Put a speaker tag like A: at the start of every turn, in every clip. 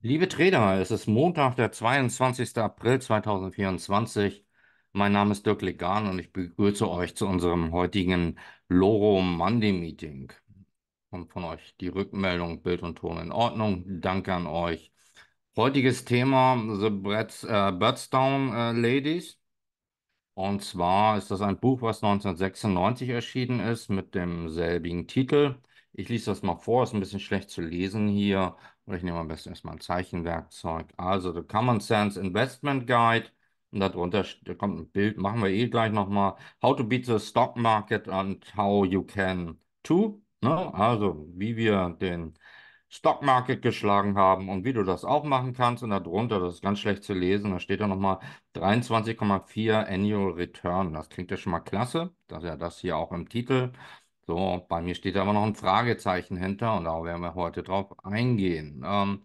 A: Liebe Trainer, es ist Montag, der 22. April 2024. Mein Name ist Dirk Legan und ich begrüße euch zu unserem heutigen Loro Monday Meeting. Und von euch die Rückmeldung, Bild und Ton in Ordnung. Danke an euch. Heutiges Thema The Birds, äh, Birdstown äh, Ladies. Und zwar ist das ein Buch, was 1996 erschienen ist mit demselbigen Titel. Ich lese das mal vor, ist ein bisschen schlecht zu lesen hier. Oder ich nehme am besten erstmal ein Zeichenwerkzeug. Also, The Common Sense Investment Guide. Und darunter da kommt ein Bild, machen wir eh gleich nochmal. How to beat the stock market and how you can too. Ne? Also, wie wir den Stock Market geschlagen haben und wie du das auch machen kannst. Und darunter, das ist ganz schlecht zu lesen, da steht ja nochmal 23,4 Annual Return. Das klingt ja schon mal klasse. Das ist ja das hier auch im Titel. So, bei mir steht aber noch ein Fragezeichen hinter und da werden wir heute drauf eingehen. Ähm,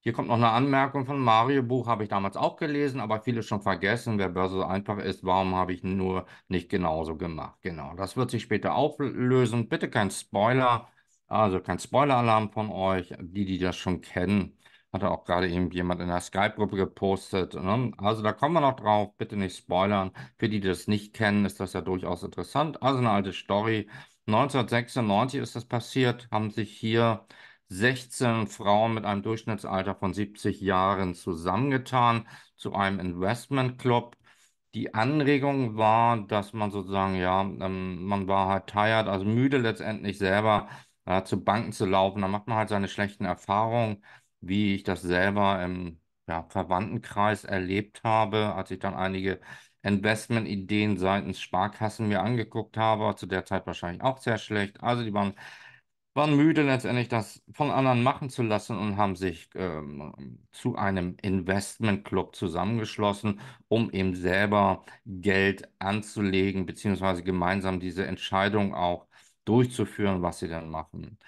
A: hier kommt noch eine Anmerkung von Mario Buch, habe ich damals auch gelesen, aber viele schon vergessen. Wer Börse so einfach ist, warum habe ich nur nicht genauso gemacht? Genau, das wird sich später auflösen. Bitte kein Spoiler, also kein Spoiler-Alarm von euch, die, die das schon kennen. Hatte auch gerade eben jemand in der Skype-Gruppe gepostet. Ne? Also da kommen wir noch drauf. Bitte nicht spoilern. Für die, die das nicht kennen, ist das ja durchaus interessant. Also eine alte Story. 1996 ist das passiert, haben sich hier 16 Frauen mit einem Durchschnittsalter von 70 Jahren zusammengetan zu einem Investmentclub. Die Anregung war, dass man sozusagen, ja, ähm, man war halt tired, also müde letztendlich selber äh, zu Banken zu laufen. Da macht man halt seine schlechten Erfahrungen, wie ich das selber im ja, Verwandtenkreis erlebt habe, als ich dann einige Investmentideen seitens Sparkassen mir angeguckt habe, zu der Zeit wahrscheinlich auch sehr schlecht. Also die waren, waren müde letztendlich, das von anderen machen zu lassen und haben sich ähm, zu einem Investmentclub zusammengeschlossen, um eben selber Geld anzulegen, beziehungsweise gemeinsam diese Entscheidung auch durchzuführen, was sie dann machen.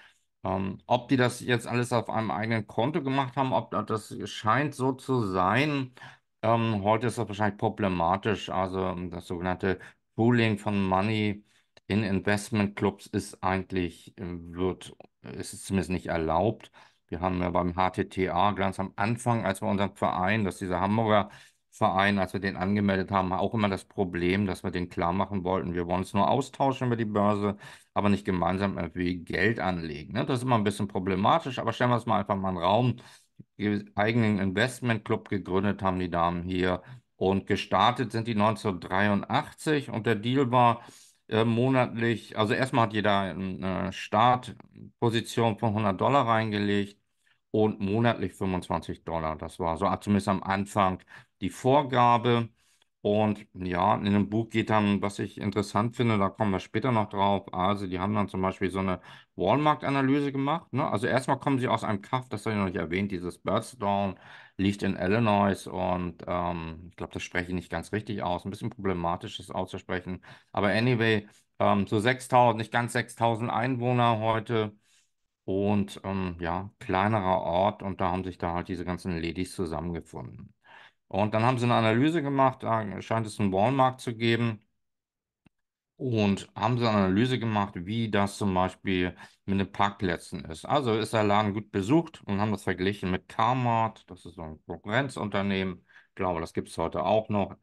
A: Ähm, ob die das jetzt alles auf einem eigenen Konto gemacht haben, ob das scheint so zu sein, ähm, heute ist das wahrscheinlich problematisch. Also ähm, das sogenannte Pooling von Money in Investmentclubs ist eigentlich, äh, wird, ist es zumindest nicht erlaubt. Wir haben ja beim HTTA ganz am Anfang, als wir unseren Verein, dass dieser Hamburger Verein, als wir den angemeldet haben, auch immer das Problem, dass wir den klar machen wollten, wir wollen es nur austauschen über die Börse, aber nicht gemeinsam irgendwie Geld anlegen. Ne? Das ist immer ein bisschen problematisch, aber stellen wir es mal einfach mal in den Raum eigenen Investmentclub gegründet haben die Damen hier. Und gestartet sind die 1983 und der Deal war äh, monatlich, also erstmal hat jeder eine äh, Startposition von 100 Dollar reingelegt und monatlich 25 Dollar. Das war so zumindest am Anfang die Vorgabe. Und ja, in dem Buch geht dann, was ich interessant finde, da kommen wir später noch drauf. Also, die haben dann zum Beispiel so eine Walmart-Analyse gemacht. Ne? Also, erstmal kommen sie aus einem Kaff, das habe ich noch nicht erwähnt, dieses Birdstone liegt in Illinois und ähm, ich glaube, das spreche ich nicht ganz richtig aus. Ein bisschen problematisch, das auszusprechen. Aber anyway, ähm, so 6000, nicht ganz 6000 Einwohner heute. Und ähm, ja, kleinerer Ort und da haben sich da halt diese ganzen Ladies zusammengefunden. Und dann haben sie eine Analyse gemacht, da scheint es einen Bauernmarkt zu geben. Und haben sie eine Analyse gemacht, wie das zum Beispiel mit den Parkplätzen ist. Also ist der Laden gut besucht und haben das verglichen mit Carmart, das ist so ein Konkurrenzunternehmen. Ich glaube, das gibt es heute auch noch.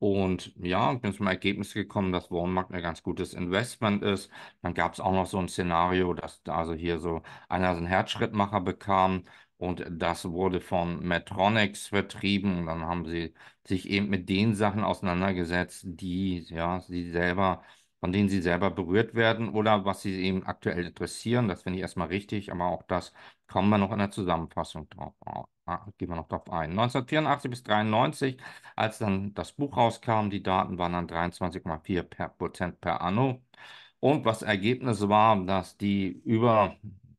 A: Und ja, ich bin zum Ergebnis gekommen, dass Walmart ein ganz gutes Investment ist. Dann gab es auch noch so ein Szenario, dass also hier so einer so einen Herzschrittmacher bekam und das wurde von Metronics vertrieben. Und dann haben sie sich eben mit den Sachen auseinandergesetzt, die, ja, sie selber, von denen sie selber berührt werden oder was sie eben aktuell interessieren. Das finde ich erstmal richtig, aber auch das kommen wir noch in der Zusammenfassung drauf. Ah, gehen wir noch drauf ein. 1984 bis 93, als dann das Buch rauskam, die Daten waren dann 23,4 Prozent per anno. Und was Ergebnis war, dass die über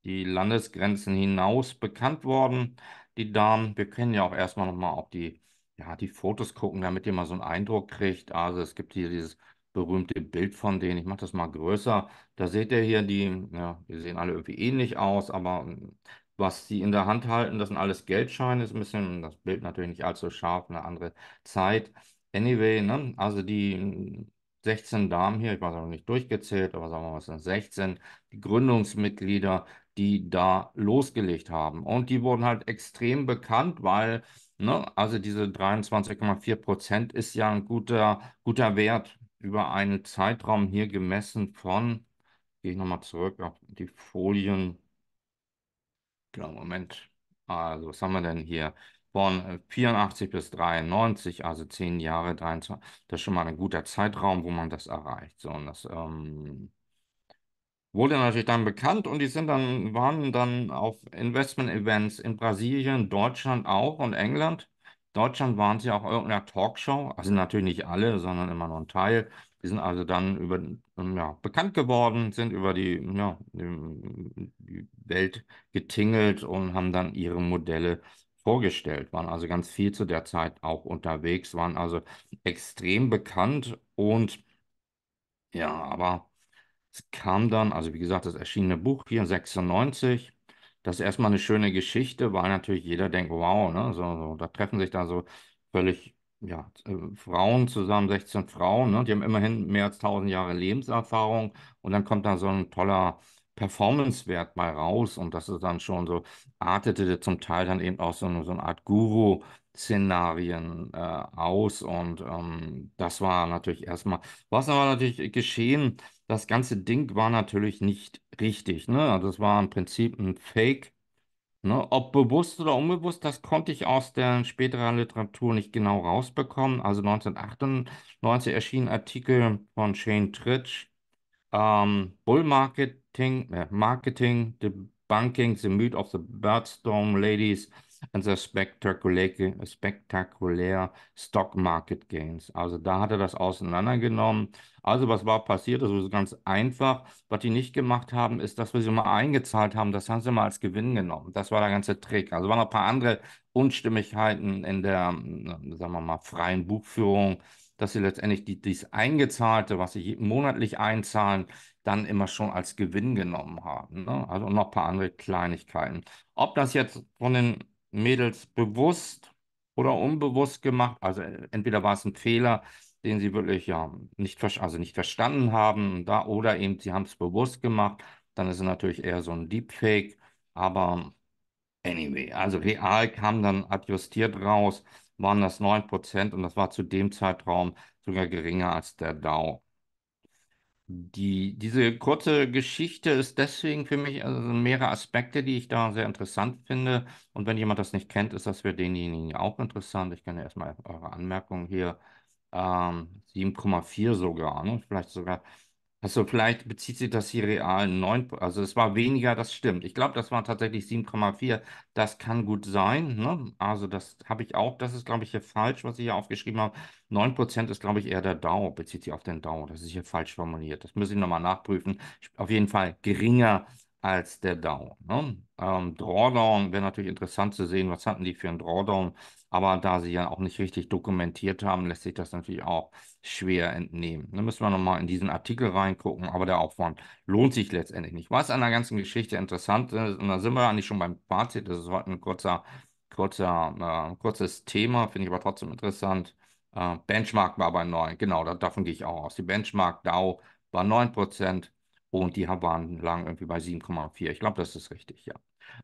A: die Landesgrenzen hinaus bekannt worden, die Damen. Wir können ja auch erstmal nochmal auf die, ja, die Fotos gucken, damit ihr mal so einen Eindruck kriegt. Also es gibt hier dieses berühmte Bild von denen. Ich mache das mal größer. Da seht ihr hier die, ja, die sehen alle irgendwie ähnlich aus, aber ähm, was sie in der Hand halten, das sind alles Geldscheine. Ist ein bisschen das Bild natürlich nicht allzu scharf, eine andere Zeit. Anyway, ne? also die 16 hm, Damen hier, ich weiß auch nicht durchgezählt, aber sagen wir mal, es sind 16, die Gründungsmitglieder die da losgelegt haben. Und die wurden halt extrem bekannt, weil, ne, also diese 23,4 Prozent ist ja ein guter, guter Wert über einen Zeitraum hier gemessen von, gehe ich nochmal zurück auf die Folien. Genau, Moment. Also, was haben wir denn hier? Von 84 bis 93, also 10 Jahre, 23. Das ist schon mal ein guter Zeitraum, wo man das erreicht. So, und das, ähm, wurde natürlich dann bekannt und die sind dann, waren dann auf Investment-Events in Brasilien, Deutschland auch und England. Deutschland waren sie auch irgendeiner Talkshow, also natürlich nicht alle, sondern immer nur ein Teil. Die sind also dann über, ja, bekannt geworden, sind über die, ja, die Welt getingelt und haben dann ihre Modelle vorgestellt, waren also ganz viel zu der Zeit auch unterwegs, waren also extrem bekannt und ja, aber kam dann, also wie gesagt, das erschienene Buch hier 96. Das ist erstmal eine schöne Geschichte, weil natürlich jeder denkt, wow, ne? so, so da treffen sich da so völlig ja, äh, Frauen zusammen, 16 Frauen, ne? die haben immerhin mehr als 1000 Jahre Lebenserfahrung und dann kommt da so ein toller Performance-Wert mal raus und das ist dann schon so, artete zum Teil dann eben auch so eine, so eine Art Guru. Szenarien äh, aus und ähm, das war natürlich erstmal, was aber natürlich geschehen, das ganze Ding war natürlich nicht richtig, ne? Also es war im Prinzip ein Fake, ne? ob bewusst oder unbewusst, das konnte ich aus der späteren Literatur nicht genau rausbekommen, also 1998 erschien ein Artikel von Shane Tritch, um, ähm, bull äh, marketing, uh, marketing, debunking the Myth of the birdstorm ladies and the spectacular, spectacular stock market gains. Also da hat er das auseinandergenommen. Also was war passiert? Das ist ganz einfach. Was die nicht gemacht haben, ist, dass wir sie mal eingezahlt haben. Das haben sie mal als Gewinn genommen. Das war der ganze Trick. Also waren noch ein paar andere Unstimmigkeiten in der, hm, sagen wir mal, freien Buchführung dass sie letztendlich die, dies eingezahlte, was sie monatlich einzahlen, dann immer schon als Gewinn genommen haben. Ne? Also noch ein paar andere Kleinigkeiten. Ob das jetzt von den Mädels bewusst oder unbewusst gemacht, also entweder war es ein Fehler, den sie wirklich ja nicht, also nicht verstanden haben, da, oder eben sie haben es bewusst gemacht, dann ist es natürlich eher so ein Deepfake. Aber anyway, also real kam dann adjustiert raus, waren das 9% und das war zu dem Zeitraum sogar geringer als der Dow. Die, diese kurze Geschichte ist deswegen für mich also mehrere Aspekte, die ich da sehr interessant finde. Und wenn jemand das nicht kennt, ist das für denjenigen auch interessant. Ich kenne erstmal eure Anmerkung hier. Ähm, 7,4 sogar, ne? vielleicht sogar also vielleicht bezieht sich das hier real 9, also es war weniger, das stimmt. Ich glaube, das war tatsächlich 7,4. Das kann gut sein. Ne? Also das habe ich auch, das ist, glaube ich, hier falsch, was ich hier aufgeschrieben habe. 9% ist, glaube ich, eher der Dow, bezieht sich auf den Dow. Das ist hier falsch formuliert. Das muss ich nochmal nachprüfen. Auf jeden Fall geringer als der Dow. Ne? Ähm, Drawdown wäre natürlich interessant zu sehen, was hatten die für einen Drawdown? Aber da sie ja auch nicht richtig dokumentiert haben, lässt sich das natürlich auch schwer entnehmen. Da müssen wir nochmal in diesen Artikel reingucken, aber der Aufwand lohnt sich letztendlich nicht. Was an der ganzen Geschichte interessant ist, und da sind wir eigentlich schon beim Fazit, das ist heute ein kurzer, kurzer, äh, kurzes Thema, finde ich aber trotzdem interessant. Äh, Benchmark war bei 9, genau, da, davon gehe ich auch aus. Die Benchmark DAO war 9% und die waren lang irgendwie bei 7,4. Ich glaube, das ist richtig, ja.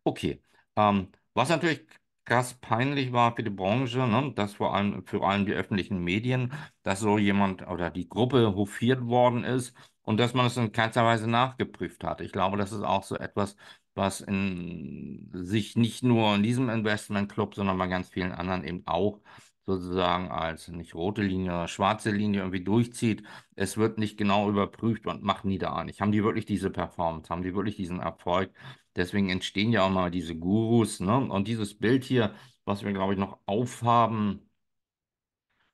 A: Okay. Ähm, was natürlich krass peinlich war für die Branche, ne? dass vor allem vor allem die öffentlichen Medien, dass so jemand oder die Gruppe hofiert worden ist und dass man es in keinster Weise nachgeprüft hat. Ich glaube, das ist auch so etwas, was in, sich nicht nur in diesem Investment Club, sondern bei ganz vielen anderen eben auch sozusagen als nicht rote Linie oder schwarze Linie irgendwie durchzieht. Es wird nicht genau überprüft und macht nie da nicht. Haben die wirklich diese Performance? Haben die wirklich diesen Erfolg? Deswegen entstehen ja auch mal diese Gurus. Ne? Und dieses Bild hier, was wir, glaube ich, noch aufhaben,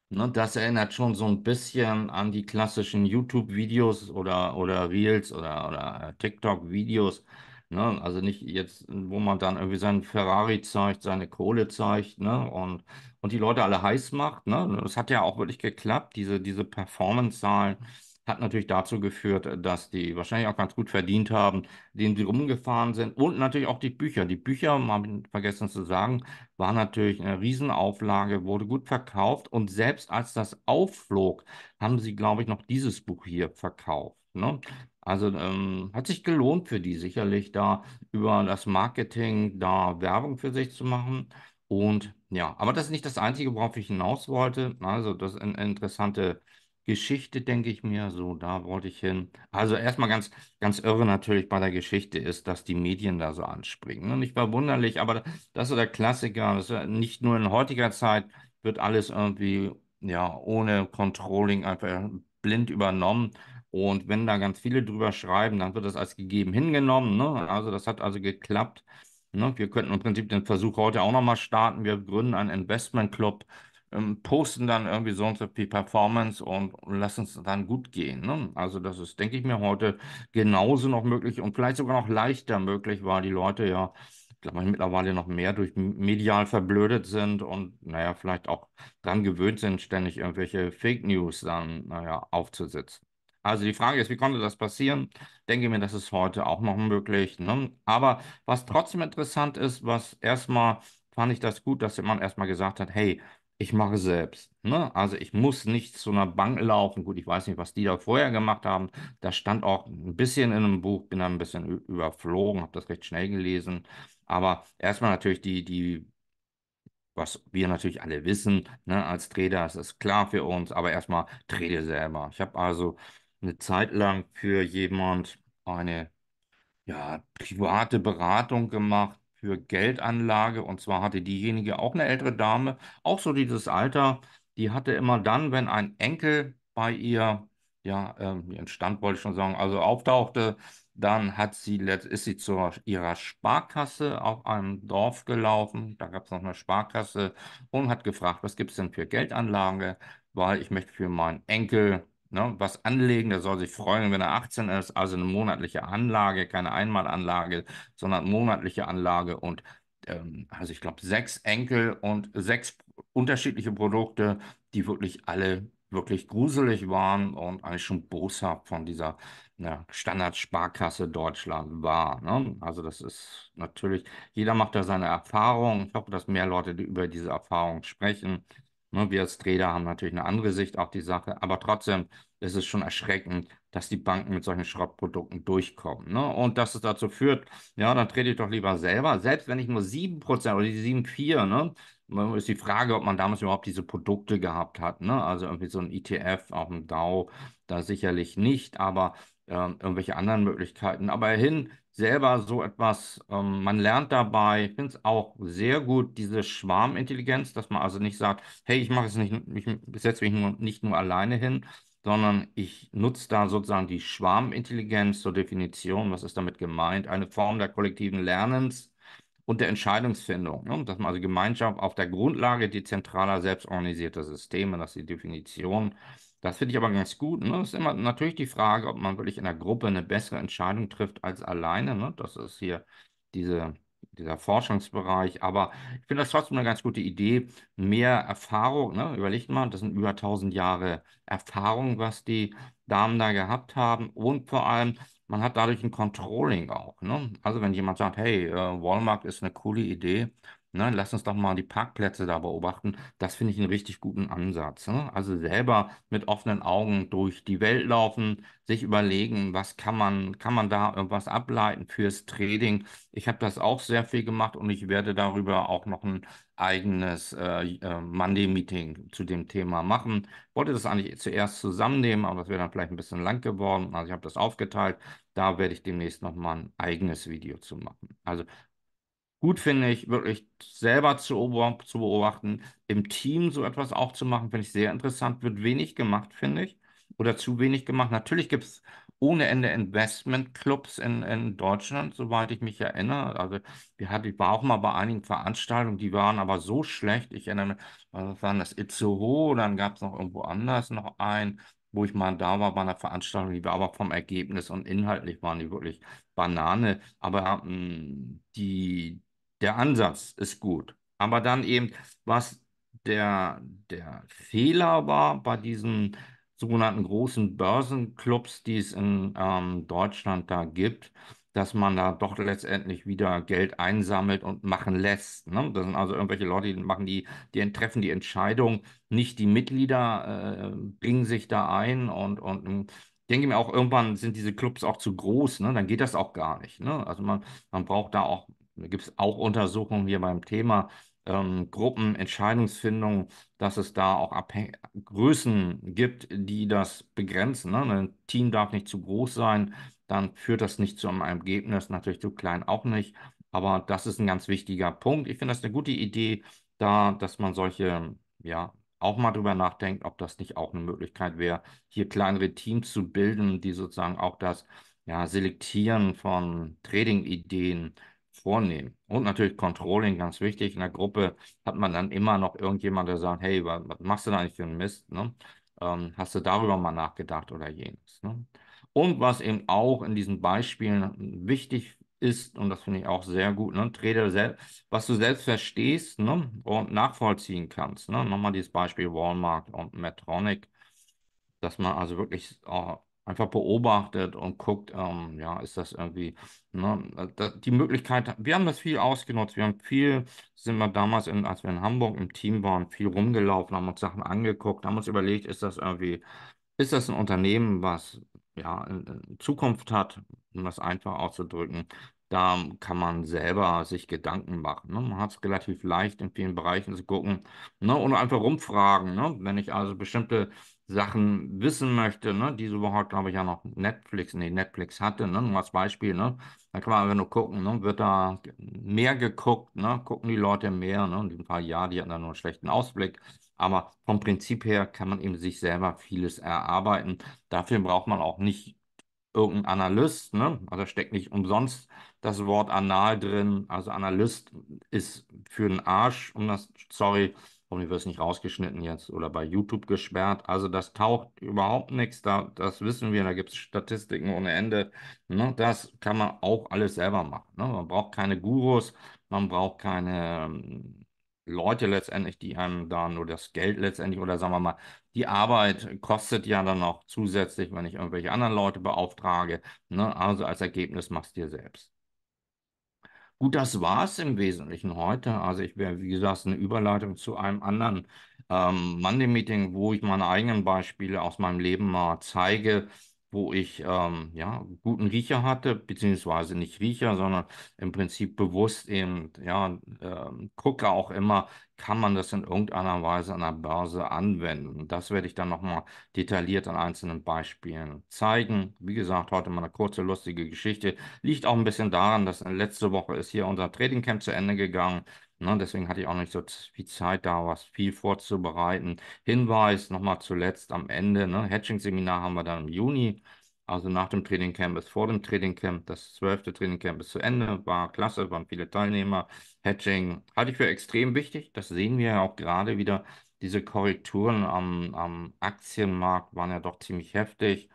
A: ne, das erinnert schon so ein bisschen an die klassischen YouTube-Videos oder, oder Reels oder, oder äh, TikTok-Videos. Ne? Also nicht jetzt, wo man dann irgendwie seinen Ferrari zeigt, seine Kohle zeigt ne? und und die Leute alle heiß macht. Ne? Das hat ja auch wirklich geklappt. Diese, diese Performance-Zahlen hat natürlich dazu geführt, dass die wahrscheinlich auch ganz gut verdient haben, denen sie rumgefahren sind und natürlich auch die Bücher. Die Bücher, mal vergessen zu sagen, war natürlich eine Riesenauflage, wurde gut verkauft und selbst als das aufflog, haben sie, glaube ich, noch dieses Buch hier verkauft. Ne? Also ähm, hat sich gelohnt für die sicherlich, da über das Marketing da Werbung für sich zu machen und ja, aber das ist nicht das Einzige, worauf ich hinaus wollte. Also, das ist eine interessante Geschichte, denke ich mir. So, da wollte ich hin. Also, erstmal ganz, ganz irre natürlich bei der Geschichte ist, dass die Medien da so anspringen. Ne? Nicht verwunderlich, aber das ist der Klassiker. Das ist nicht nur in heutiger Zeit wird alles irgendwie, ja, ohne Controlling einfach blind übernommen. Und wenn da ganz viele drüber schreiben, dann wird das als gegeben hingenommen. Ne? Also, das hat also geklappt. Ne? Wir könnten im Prinzip den Versuch heute auch nochmal starten. Wir gründen einen Investmentclub, ähm, posten dann irgendwie so und so viel Performance und lassen es dann gut gehen. Ne? Also das ist, denke ich mir, heute genauso noch möglich und vielleicht sogar noch leichter möglich, weil die Leute ja glaube ich, mittlerweile noch mehr durch medial verblödet sind und, naja, vielleicht auch dran gewöhnt sind, ständig irgendwelche Fake News dann, naja, aufzusitzen. Also die Frage ist, wie konnte das passieren? Denke mir, das ist heute auch noch möglich. Ne? Aber was trotzdem interessant ist, was erstmal fand ich das gut, dass man erstmal gesagt hat, hey, ich mache selbst. Ne? Also ich muss nicht zu einer Bank laufen. Gut, ich weiß nicht, was die da vorher gemacht haben. Das stand auch ein bisschen in einem Buch, bin da ein bisschen überflogen, habe das recht schnell gelesen. Aber erstmal natürlich die, die was wir natürlich alle wissen, ne, als Trader, das ist klar für uns, aber erstmal trade selber. Ich habe also eine Zeit lang für jemand eine ja, private Beratung gemacht für Geldanlage. Und zwar hatte diejenige auch eine ältere Dame, auch so dieses Alter, die hatte immer dann, wenn ein Enkel bei ihr, ja, ähm, entstand, wollte ich schon sagen, also auftauchte, dann hat sie, ist sie zu ihrer Sparkasse auf einem Dorf gelaufen. Da gab es noch eine Sparkasse und hat gefragt, was gibt es denn für Geldanlage? Weil ich möchte für meinen Enkel ne, was anlegen. Der soll sich freuen, wenn er 18 ist. Also eine monatliche Anlage, keine Einmalanlage, sondern monatliche Anlage. Und ähm, also ich glaube, sechs Enkel und sechs unterschiedliche Produkte, die wirklich alle wirklich gruselig waren und eigentlich schon boshaft von dieser ja, Standardsparkasse Deutschland war. Ne? Also das ist natürlich, jeder macht da seine Erfahrungen. Ich hoffe, dass mehr Leute über diese Erfahrungen sprechen. Ne, wir als Trader haben natürlich eine andere Sicht auf die Sache, aber trotzdem ist es schon erschreckend, dass die Banken mit solchen Schrottprodukten durchkommen. Ne? Und dass es dazu führt, ja, dann trete ich doch lieber selber, selbst wenn ich nur 7% oder die 7,4%, ne? ist die Frage, ob man damals überhaupt diese Produkte gehabt hat. Ne? Also irgendwie so ein ETF, auf dem DAO, da sicherlich nicht, aber ähm, irgendwelche anderen Möglichkeiten. Aber hin selber so etwas, ähm, man lernt dabei, ich finde es auch sehr gut, diese Schwarmintelligenz, dass man also nicht sagt, hey, ich mache es nicht, ich setze mich nur, nicht nur alleine hin, sondern ich nutze da sozusagen die Schwarmintelligenz zur Definition, was ist damit gemeint, eine Form der kollektiven Lernens und der Entscheidungsfindung, ne? dass man also Gemeinschaft auf der Grundlage dezentraler, selbstorganisierter Systeme, das ist die Definition, äh, das finde ich aber ganz gut. Ne? Ist immer natürlich die Frage, ob man wirklich in der Gruppe eine bessere Entscheidung trifft als alleine. Ne? Das ist hier diese, dieser Forschungsbereich. Aber ich finde das trotzdem eine ganz gute Idee. Mehr Erfahrung, ne? überlegt mal, das sind über 1000 Jahre Erfahrung, was die Damen da gehabt haben. Und vor allem, man hat dadurch ein Controlling auch. Ne? Also wenn jemand sagt, hey, äh, Walmart ist eine coole Idee, Ne, lass uns doch mal die Parkplätze da beobachten. Das finde ich einen richtig guten Ansatz. Ne? Also selber mit offenen Augen durch die Welt laufen, sich überlegen, was kann man, kann man da irgendwas ableiten fürs Trading. Ich habe das auch sehr viel gemacht und ich werde darüber auch noch ein eigenes äh, äh Monday-Meeting zu dem Thema machen. Ich wollte das eigentlich zuerst zusammennehmen, aber das wäre dann vielleicht ein bisschen lang geworden. Also ich habe das aufgeteilt. Da werde ich demnächst nochmal ein eigenes Video zu machen. Also gut finde ich, wirklich selber zu, zu beobachten, im Team so etwas auch zu machen, finde ich sehr interessant. Wird wenig gemacht, finde ich, oder zu wenig gemacht. Natürlich gibt es ohne Ende Investmentclubs in, in Deutschland, soweit ich mich erinnere. Also wir hatten, ich war auch mal bei einigen Veranstaltungen, die waren aber so schlecht. Ich erinnere mich, was war das Itzehoe, dann gab es noch irgendwo anders noch einen, wo ich mal da war bei einer Veranstaltung, die war aber vom Ergebnis und inhaltlich waren die wirklich Banane. Aber mh, hm, die, der Ansatz ist gut. Aber dann eben, was der, der Fehler war bei diesen sogenannten großen Börsenclubs, die es in ähm, Deutschland da gibt, dass man da doch letztendlich wieder Geld einsammelt und machen lässt. Ne? Das sind also irgendwelche Leute, die machen die, die treffen die Entscheidung, nicht die Mitglieder äh, bringen sich da ein und, und hm, denke mir auch, irgendwann sind diese Clubs auch zu groß, ne? dann geht das auch gar nicht. Ne? Also man, man braucht da auch gibt es auch Untersuchungen hier beim Thema ähm, Gruppenentscheidungsfindung, dass es da auch Abhäng Größen gibt, die das begrenzen. Ne? Ein Team darf nicht zu groß sein, dann führt das nicht zu einem Ergebnis, natürlich zu klein auch nicht. Aber das ist ein ganz wichtiger Punkt. Ich finde das eine gute Idee, da, dass man solche, ja, auch mal drüber nachdenkt, ob das nicht auch eine Möglichkeit wäre, hier kleinere Teams zu bilden, die sozusagen auch das ja, Selektieren von Trading-Ideen vornehmen. Und natürlich Controlling, ganz wichtig. In der Gruppe hat man dann immer noch irgendjemand, der sagt, hey, was, machst du da eigentlich für einen Mist? Ne? Ähm, hast du darüber mal nachgedacht oder jenes? Ne? Und was eben auch in diesen Beispielen wichtig ist, und das finde ich auch sehr gut, ne? Rede selbst, was du selbst verstehst ne? und nachvollziehen kannst. Ne? Nochmal dieses Beispiel Walmart und Medtronic, dass man also wirklich äh, einfach beobachtet und guckt, ähm, ja, ist das irgendwie, ne, äh, die Möglichkeit, wir haben das viel ausgenutzt, wir haben viel, sind wir damals, in, als wir in Hamburg im Team waren, viel rumgelaufen, haben uns Sachen angeguckt, haben uns überlegt, ist das irgendwie, ist das ein Unternehmen, was ja, äh, äh, Zukunft hat, um das einfach auszudrücken, da kann man selber sich Gedanken machen. Ne? Man hat es relativ leicht in vielen Bereichen zu gucken ne? und einfach rumfragen. Ne? Wenn ich also bestimmte Sachen wissen möchte, ne, diese Woche glaube ich ja noch Netflix, nee, Netflix hatte, ne, nur als Beispiel, ne, da kann man einfach nur gucken, ne, wird da mehr geguckt, ne, gucken die Leute mehr, ne, in dem Fall ja, die hatten da nur einen schlechten Ausblick, aber vom Prinzip her kann man eben sich selber vieles erarbeiten. Dafür braucht man auch nicht irgendeinen Analyst, ne, also steckt nicht umsonst das Wort Anal drin, also Analyst ist für den Arsch, um das, sorry, und Omniverse nicht rausgeschnitten jetzt oder bei YouTube gesperrt. Also das taucht überhaupt nichts. Da, das wissen wir, da gibt es Statistiken ohne Ende. Ne? Das kann man auch alles selber machen. Ne? Man braucht keine Gurus, man braucht keine ähm, Leute letztendlich, die einem da nur das Geld letztendlich oder sagen wir mal, die Arbeit kostet ja dann auch zusätzlich, wenn ich irgendwelche anderen Leute beauftrage. Ne? Also als Ergebnis machst du dir selbst. Gut, das war es im Wesentlichen heute. Also ich wäre, wie gesagt, eine Überleitung zu einem anderen ähm, Monday-Meeting, wo ich meine eigenen Beispiele aus meinem Leben mal zeige, wo ich ähm, ja, guten Riecher hatte, beziehungsweise nicht Riecher, sondern im Prinzip bewusst eben, ja, äh, gucke auch immer, kann man das in irgendeiner Weise an der Börse anwenden. Das werde ich dann nochmal detailliert an einzelnen Beispielen zeigen. Wie gesagt, heute mal eine kurze, lustige Geschichte. Liegt auch ein bisschen daran, dass letzte Woche ist hier unser Trading Camp zu Ende gegangen. Ne, deswegen hatte ich auch nicht so viel Zeit, da was viel vorzubereiten. Hinweis nochmal zuletzt am Ende. Ne, Hatching-Seminar haben wir dann im Juni. Also nach dem Training Camp ist vor dem Training Camp. Das zwölfte Training Camp ist zu Ende. War klasse, waren viele Teilnehmer. Hatching halte ich für extrem wichtig. Das sehen wir ja auch gerade wieder. Diese Korrekturen am, am Aktienmarkt waren ja doch ziemlich heftig.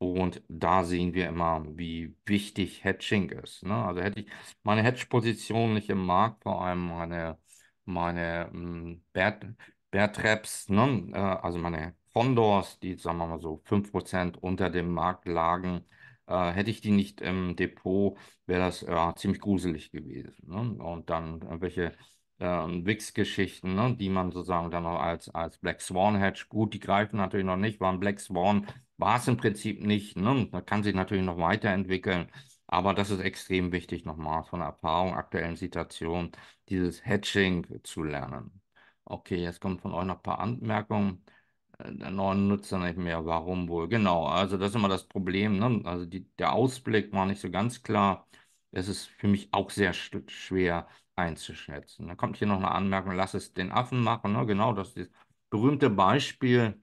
A: Und da sehen wir immer, wie wichtig Hedging ist. Ne? Also hätte ich meine Hedge-Position nicht im Markt, vor allem meine, meine Bear, Bear Traps, ne? Äh, also meine Condors, die sagen wir mal so 5% unter dem Markt lagen, äh, hätte ich die nicht im Depot, wäre das äh, ziemlich gruselig gewesen. Ne? Und dann irgendwelche äh, ähm, Wix-Geschichten, ne, die man sozusagen dann noch als, als Black Swan hätte. Gut, die greifen natürlich noch nicht, weil ein Black Swan war es im Prinzip nicht. Ne? Da kann sich natürlich noch weiterentwickeln. Aber das ist extrem wichtig, nochmal von der Erfahrung, aktuellen Situation, dieses Hedging zu lernen. Okay, jetzt kommen von euch noch ein paar Anmerkungen. Äh, der neuen Nutzer nicht mehr, warum wohl? Genau, also das ist immer das Problem. Ne? Also die, der Ausblick war nicht so ganz klar. Es ist für mich auch sehr schwer, einzuschätzen. Dann kommt hier noch eine Anmerkung, lass es den Affen machen. Ne? Genau, das ist das berühmte Beispiel,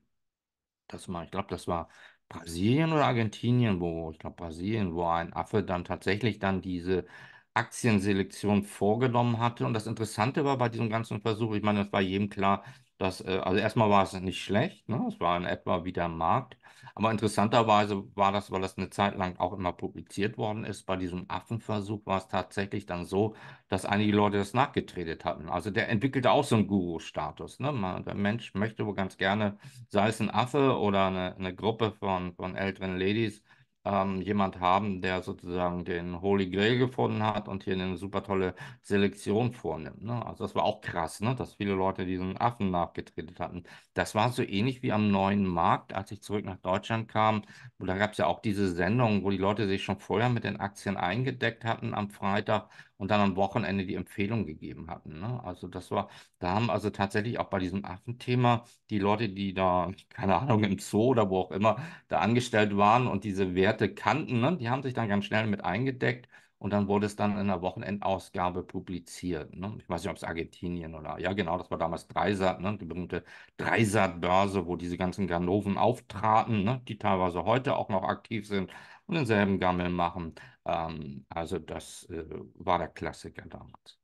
A: das mal, ich glaube, das war Brasilien oder Argentinien, wo, ich glaube Brasilien, wo ein Affe dann tatsächlich dann diese Aktienselektion vorgenommen hatte. Und das Interessante war bei diesem ganzen Versuch, ich meine, das war jedem klar, das, äh, also erstmal war es nicht schlecht, ne? es war in etwa wie der Markt. Aber interessanterweise war das, weil das eine Zeit lang auch immer publiziert worden ist, bei diesem Affenversuch war es tatsächlich dann so, dass einige Leute das nachgetretet hatten. Also der entwickelte auch so einen Guru-Status. Ne? der Mensch möchte wohl ganz gerne, sei es ein Affe oder eine, eine Gruppe von, von älteren Ladies, ähm, jemand haben, der sozusagen den Holy Grail gefunden hat und hier eine super tolle Selektion vornimmt. Ne? Also das war auch krass, ne? dass viele Leute diesen Affen nachgetreten hatten. Das war so ähnlich wie am neuen Markt, als ich zurück nach Deutschland kam. Und da gab es ja auch diese Sendung, wo die Leute sich schon vorher mit den Aktien eingedeckt hatten am Freitag und dann am Wochenende die Empfehlung gegeben hatten. Ne? Also das war, da haben also tatsächlich auch bei diesem Affenthema die Leute, die da, keine Ahnung, im Zoo oder wo auch immer da angestellt waren und diese Werte kannten, ne? die haben sich dann ganz schnell mit eingedeckt. Und dann wurde es dann in der Wochenendausgabe publiziert. Ne? Ich weiß nicht, ob es Argentinien oder. Ja, genau, das war damals Dreisat, ne? die berühmte Dreisat-Börse, wo diese ganzen Ganoven auftraten, ne? die teilweise heute auch noch aktiv sind und denselben Gammel machen. Ähm, also das äh, war der Klassiker damals.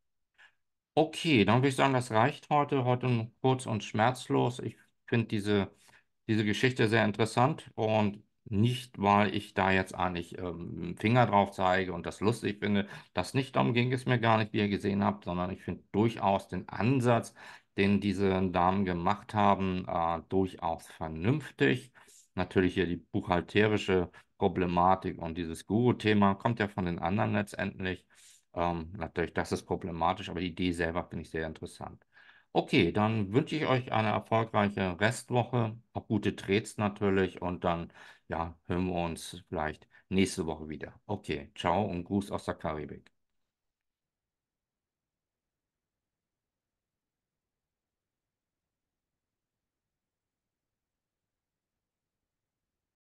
A: Okay, dann würde ich sagen, das reicht heute. Heute kurz und schmerzlos. Ich finde diese, diese Geschichte sehr interessant und nicht, weil ich da jetzt eigentlich ähm, Finger drauf zeige und das lustig finde. Das nicht darum ging es mir gar nicht, wie ihr gesehen habt, sondern ich finde durchaus den Ansatz, den diese Damen gemacht haben, äh, durchaus vernünftig. Natürlich hier die buchhalterische Problematik. Und dieses Guru-Thema kommt ja von den anderen letztendlich. Ähm, natürlich, das ist problematisch, aber die Idee selber finde ich sehr interessant. Okay, dann wünsche ich euch eine erfolgreiche Restwoche, auch gute Trades natürlich und dann ja, hören wir uns vielleicht nächste Woche wieder. Okay, ciao und Gruß aus der Karibik.